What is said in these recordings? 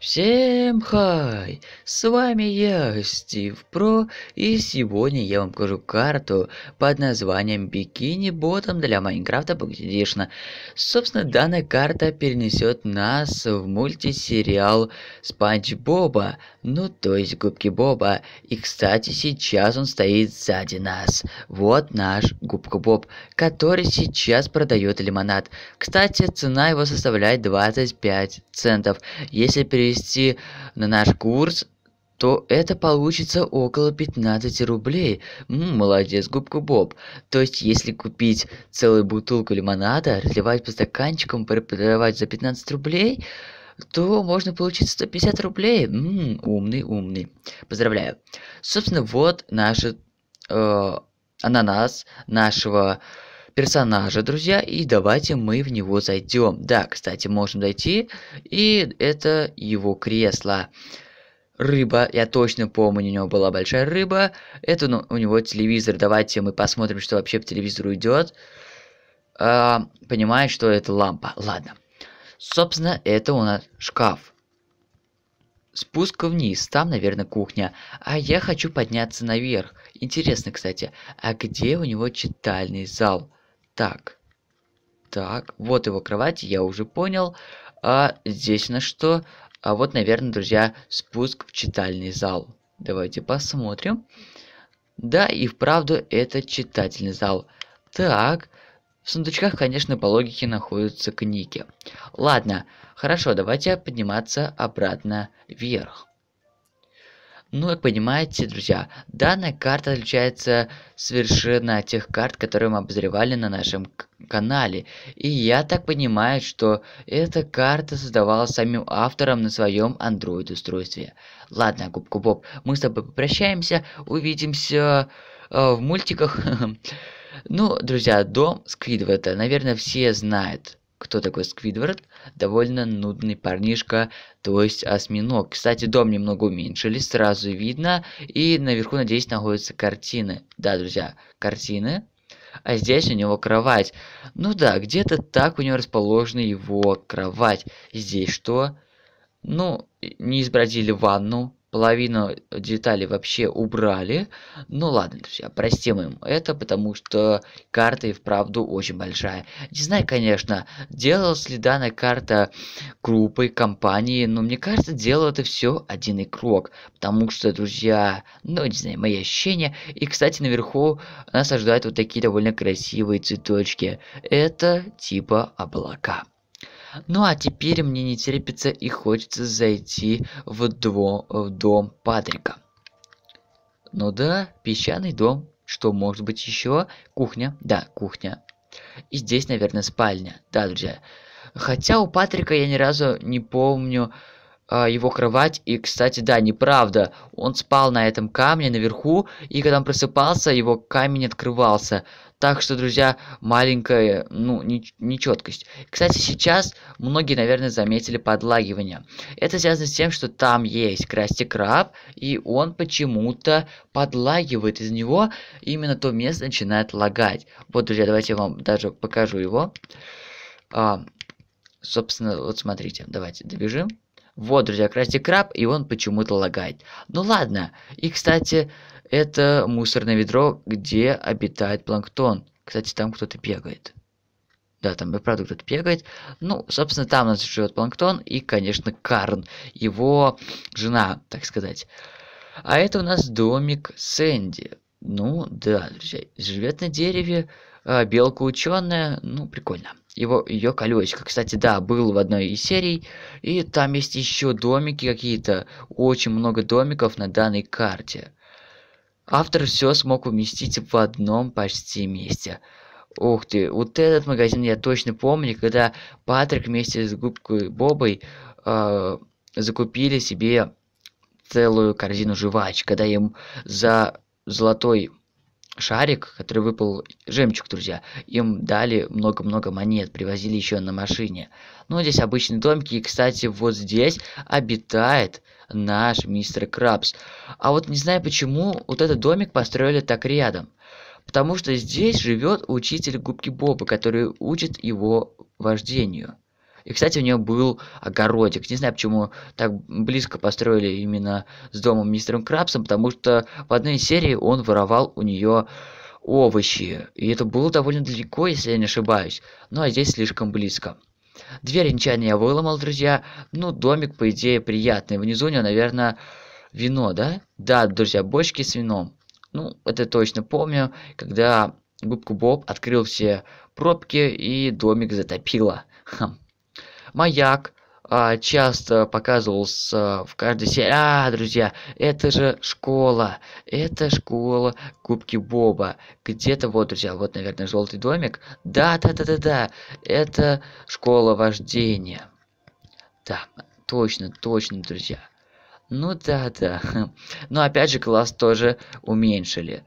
Всем хай! С вами я, Стив Про, и сегодня я вам покажу карту под названием Бикини Ботом для Майнкрафта Погодишна. Собственно, данная карта перенесет нас в мультисериал Спанч Боба, ну то есть Губки Боба. И, кстати, сейчас он стоит сзади нас. Вот наш Губка Боб, который сейчас продает лимонад. Кстати, цена его составляет 25 центов. Если перевести перевести на наш курс, то это получится около 15 рублей. М-м, молодец, губку Боб. То есть, если купить целую бутылку лимонада, разливать по стаканчикам, продавать за 15 рублей, то можно получить 150 рублей. М-м, умный, умный. Поздравляю. Собственно, вот наш э, ананас нашего персонажа, друзья, и давайте мы в него зайдем. Да, кстати, можем зайти, и это его кресло. Рыба, я точно помню, у него была большая рыба. Это ну, у него телевизор. Давайте мы посмотрим, что вообще по телевизору идет. А, понимает, что это лампа. Ладно. Собственно, это у нас шкаф. Спуск вниз, там, наверное, кухня. А я хочу подняться наверх. Интересно, кстати, а где у него читальный зал? Так. Так, вот его кровать, я уже понял. А здесь на что? А вот, наверное, друзья, спуск в читальный зал. Давайте посмотрим. Да, и вправду это читательный зал. Так, в сундучках, конечно, по логике находятся книги. Ладно, хорошо, давайте подниматься обратно вверх. Ну, как понимаете, друзья, данная карта отличается совершенно от тех карт, которые мы обозревали на нашем канале. И я так понимаю, что эта карта создавалась самим автором на своем Android устройстве. Ладно, Губку Боб, мы с тобой попрощаемся, увидимся э, в мультиках. Ну, друзья, дом Сквидвета, наверное, все знают кто такой Сквидвард? Довольно нудный парнишка, то есть осьминог. Кстати, дом немного уменьшили, сразу видно. И наверху, надеюсь, находятся картины. Да, друзья, картины. А здесь у него кровать. Ну да, где-то так у него расположена его кровать. Здесь что? Ну, не изобразили ванну половину деталей вообще убрали. Ну ладно, друзья, простим им это, потому что карта и вправду очень большая. Не знаю, конечно, делалась ли данная карта группой, компании, но мне кажется, делал это все один игрок. Потому что, друзья, ну не знаю, мои ощущения. И, кстати, наверху нас ожидают вот такие довольно красивые цветочки. Это типа облака. Ну а теперь мне не терпится и хочется зайти в, дво, э, в дом Патрика. Ну да, песчаный дом. Что может быть еще? Кухня. Да, кухня. И здесь, наверное, спальня. Да, друзья. Хотя у Патрика я ни разу не помню, а, его кровать. И, кстати, да, неправда. Он спал на этом камне наверху, и когда он просыпался, его камень открывался. Так что, друзья, маленькая, ну, нечеткость. Кстати, сейчас многие, наверное, заметили подлагивание. Это связано с тем, что там есть Красти Краб, и он почему-то подлагивает из него, именно то место начинает лагать. Вот, друзья, давайте я вам даже покажу его. А, собственно, вот смотрите, давайте добежим. Вот, друзья, Красти Краб, и он почему-то лагает. Ну ладно. И, кстати, это мусорное ведро, где обитает планктон. Кстати, там кто-то бегает. Да, там и правда кто-то бегает. Ну, собственно, там у нас живет планктон и, конечно, Карн, его жена, так сказать. А это у нас домик Сэнди. Ну, да, друзья, живет на дереве, а, белка ученая, ну, прикольно его ее колесико. Кстати, да, был в одной из серий. И там есть еще домики какие-то. Очень много домиков на данной карте. Автор все смог уместить в одном почти месте. Ух ты, вот этот магазин я точно помню, когда Патрик вместе с губкой Бобой э, закупили себе целую корзину жвач, когда им за золотой шарик, который выпал жемчуг, друзья. Им дали много-много монет, привозили еще на машине. Ну, здесь обычные домики. И, кстати, вот здесь обитает наш мистер Крабс. А вот не знаю почему вот этот домик построили так рядом. Потому что здесь живет учитель Губки Боба, который учит его вождению. И, кстати, у нее был огородик. Не знаю, почему так близко построили именно с домом мистером Крабсом, потому что в одной из серий он воровал у нее овощи. И это было довольно далеко, если я не ошибаюсь. Ну а здесь слишком близко. Дверь нечаянно я выломал, друзья. Ну, домик, по идее, приятный. Внизу у него, наверное, вино, да? Да, друзья, бочки с вином. Ну, это точно помню, когда Губку Боб открыл все пробки и домик затопило. Хм маяк а, часто показывался в каждой серии. А, друзья, это же школа. Это школа Кубки Боба. Где-то вот, друзья, вот, наверное, желтый домик. Да, да, да, да, да. Это школа вождения. Да, точно, точно, друзья. Ну да, да. Но опять же, класс тоже уменьшили.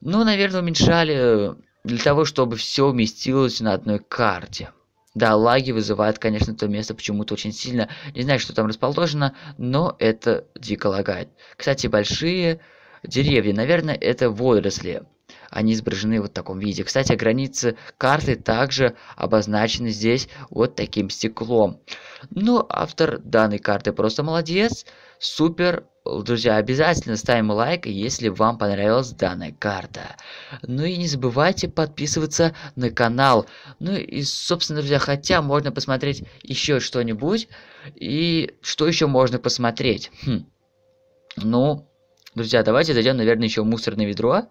Ну, наверное, уменьшали э, для того, чтобы все уместилось на одной карте. Да, лаги вызывает, конечно, то место почему-то очень сильно. Не знаю, что там расположено, но это дико лагает. Кстати, большие деревья, наверное, это водоросли. Они изображены вот в таком виде. Кстати, границы карты также обозначены здесь вот таким стеклом. Ну, автор данной карты просто молодец. Супер Э, друзья, обязательно ставим лайк, если вам понравилась данная карта. Ну и не забывайте подписываться на канал. Ну и, собственно, друзья, хотя можно посмотреть еще что-нибудь. И что еще можно посмотреть? Хм. Ну, друзья, давайте зайдем, наверное, еще в мусорное ведро.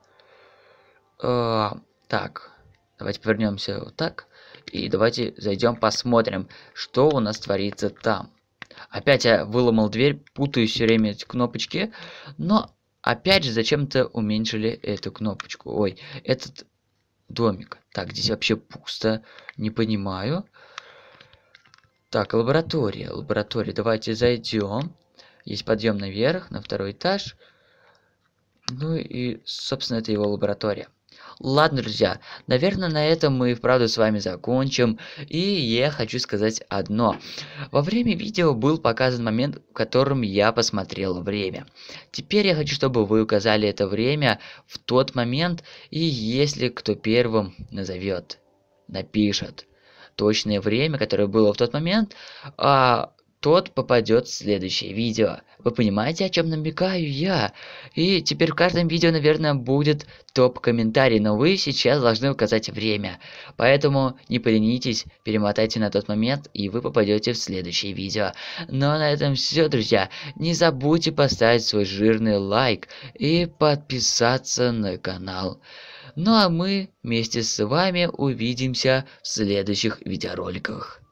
Э, так, давайте повернемся вот так. И давайте зайдем посмотрим, что у нас творится там. Опять я выломал дверь, путаю все время эти кнопочки. Но опять же зачем-то уменьшили эту кнопочку. Ой, этот домик. Так, здесь вообще пусто. Не понимаю. Так, лаборатория. Лаборатория. Давайте зайдем. Есть подъем наверх, на второй этаж. Ну и, собственно, это его лаборатория. Ладно, друзья, наверное, на этом мы и вправду с вами закончим. И я хочу сказать одно. Во время видео был показан момент, в котором я посмотрел время. Теперь я хочу, чтобы вы указали это время в тот момент, и если кто первым назовет, напишет точное время, которое было в тот момент, а тот попадет в следующее видео. Вы понимаете, о чем намекаю я? И теперь в каждом видео, наверное, будет топ-комментарий, но вы сейчас должны указать время. Поэтому не поленитесь, перемотайте на тот момент, и вы попадете в следующее видео. Но ну, а на этом все, друзья. Не забудьте поставить свой жирный лайк и подписаться на канал. Ну а мы вместе с вами увидимся в следующих видеороликах.